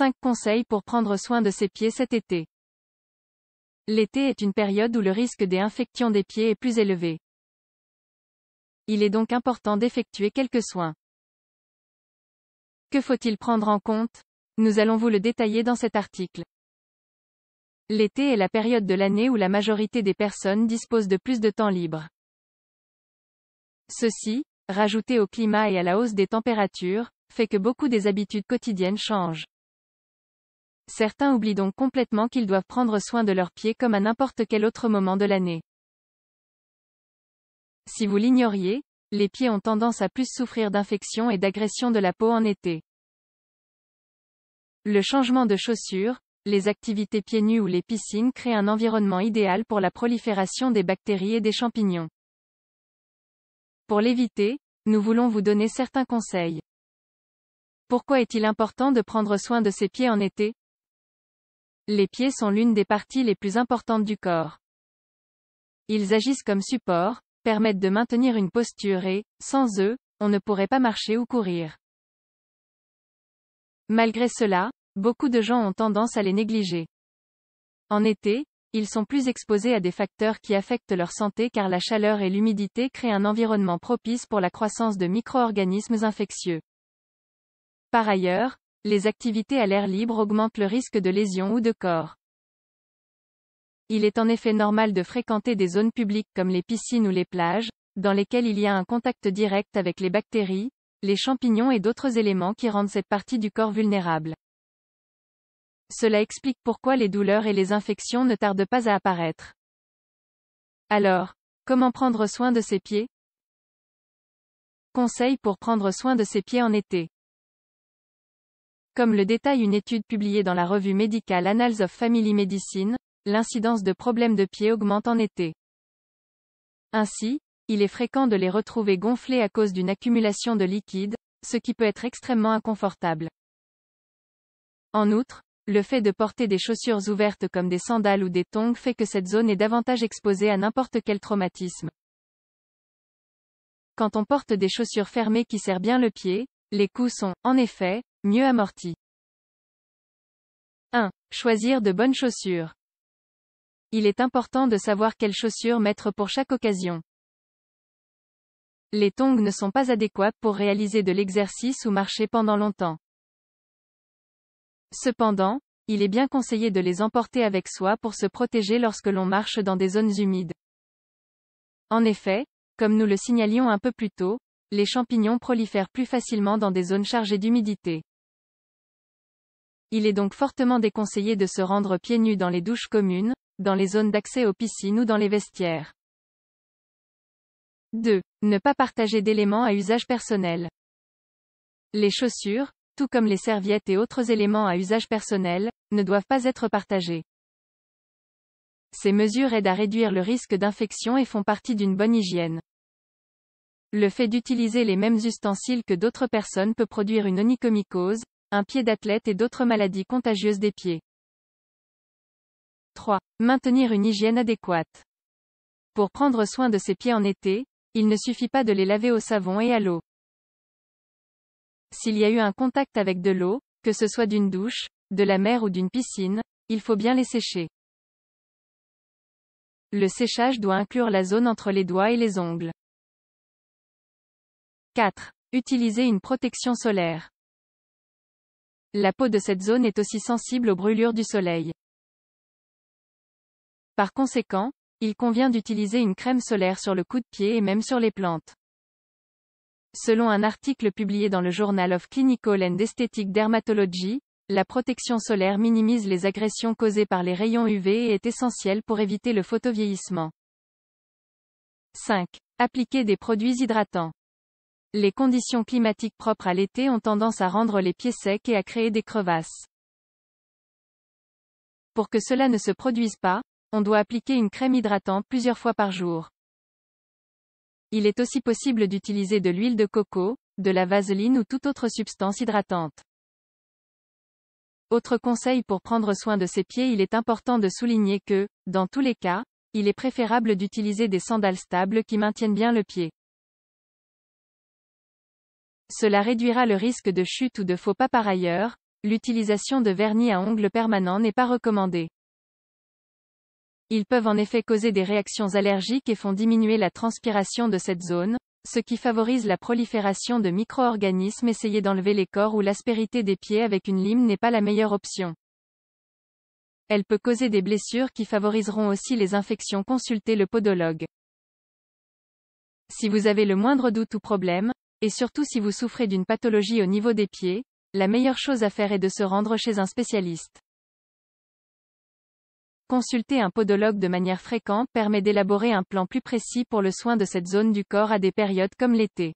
5 conseils pour prendre soin de ses pieds cet été. L'été est une période où le risque des infections des pieds est plus élevé. Il est donc important d'effectuer quelques soins. Que faut-il prendre en compte Nous allons vous le détailler dans cet article. L'été est la période de l'année où la majorité des personnes disposent de plus de temps libre. Ceci, rajouté au climat et à la hausse des températures, fait que beaucoup des habitudes quotidiennes changent certains oublient donc complètement qu'ils doivent prendre soin de leurs pieds comme à n'importe quel autre moment de l'année. Si vous l'ignoriez, les pieds ont tendance à plus souffrir d'infections et d'agressions de la peau en été. Le changement de chaussures, les activités pieds nus ou les piscines créent un environnement idéal pour la prolifération des bactéries et des champignons. Pour l'éviter, nous voulons vous donner certains conseils. Pourquoi est-il important de prendre soin de ses pieds en été les pieds sont l'une des parties les plus importantes du corps. Ils agissent comme support, permettent de maintenir une posture et, sans eux, on ne pourrait pas marcher ou courir. Malgré cela, beaucoup de gens ont tendance à les négliger. En été, ils sont plus exposés à des facteurs qui affectent leur santé car la chaleur et l'humidité créent un environnement propice pour la croissance de micro-organismes infectieux. Par ailleurs, les activités à l'air libre augmentent le risque de lésions ou de corps. Il est en effet normal de fréquenter des zones publiques comme les piscines ou les plages, dans lesquelles il y a un contact direct avec les bactéries, les champignons et d'autres éléments qui rendent cette partie du corps vulnérable. Cela explique pourquoi les douleurs et les infections ne tardent pas à apparaître. Alors, comment prendre soin de ses pieds Conseil pour prendre soin de ses pieds en été. Comme le détaille une étude publiée dans la revue médicale Annals of Family Medicine, l'incidence de problèmes de pied augmente en été. Ainsi, il est fréquent de les retrouver gonflés à cause d'une accumulation de liquide, ce qui peut être extrêmement inconfortable. En outre, le fait de porter des chaussures ouvertes comme des sandales ou des tongs fait que cette zone est davantage exposée à n'importe quel traumatisme. Quand on porte des chaussures fermées qui serrent bien le pied, les coups sont, en effet, mieux amortis. 1. Choisir de bonnes chaussures. Il est important de savoir quelles chaussures mettre pour chaque occasion. Les tongs ne sont pas adéquats pour réaliser de l'exercice ou marcher pendant longtemps. Cependant, il est bien conseillé de les emporter avec soi pour se protéger lorsque l'on marche dans des zones humides. En effet, comme nous le signalions un peu plus tôt, les champignons prolifèrent plus facilement dans des zones chargées d'humidité. Il est donc fortement déconseillé de se rendre pieds nus dans les douches communes, dans les zones d'accès aux piscines ou dans les vestiaires. 2. Ne pas partager d'éléments à usage personnel. Les chaussures, tout comme les serviettes et autres éléments à usage personnel, ne doivent pas être partagés. Ces mesures aident à réduire le risque d'infection et font partie d'une bonne hygiène. Le fait d'utiliser les mêmes ustensiles que d'autres personnes peut produire une onychomycose, un pied d'athlète et d'autres maladies contagieuses des pieds. 3. Maintenir une hygiène adéquate. Pour prendre soin de ses pieds en été, il ne suffit pas de les laver au savon et à l'eau. S'il y a eu un contact avec de l'eau, que ce soit d'une douche, de la mer ou d'une piscine, il faut bien les sécher. Le séchage doit inclure la zone entre les doigts et les ongles. 4. Utiliser une protection solaire. La peau de cette zone est aussi sensible aux brûlures du soleil. Par conséquent, il convient d'utiliser une crème solaire sur le coup de pied et même sur les plantes. Selon un article publié dans le Journal of Clinical and Aesthetic Dermatology, la protection solaire minimise les agressions causées par les rayons UV et est essentielle pour éviter le photovieillissement. 5. Appliquer des produits hydratants. Les conditions climatiques propres à l'été ont tendance à rendre les pieds secs et à créer des crevasses. Pour que cela ne se produise pas, on doit appliquer une crème hydratante plusieurs fois par jour. Il est aussi possible d'utiliser de l'huile de coco, de la vaseline ou toute autre substance hydratante. Autre conseil pour prendre soin de ses pieds Il est important de souligner que, dans tous les cas, il est préférable d'utiliser des sandales stables qui maintiennent bien le pied. Cela réduira le risque de chute ou de faux pas par ailleurs, l'utilisation de vernis à ongles permanents n'est pas recommandée. Ils peuvent en effet causer des réactions allergiques et font diminuer la transpiration de cette zone, ce qui favorise la prolifération de micro-organismes. Essayer d'enlever les corps ou l'aspérité des pieds avec une lime n'est pas la meilleure option. Elle peut causer des blessures qui favoriseront aussi les infections. Consultez le podologue. Si vous avez le moindre doute ou problème, et surtout si vous souffrez d'une pathologie au niveau des pieds, la meilleure chose à faire est de se rendre chez un spécialiste. Consulter un podologue de manière fréquente permet d'élaborer un plan plus précis pour le soin de cette zone du corps à des périodes comme l'été.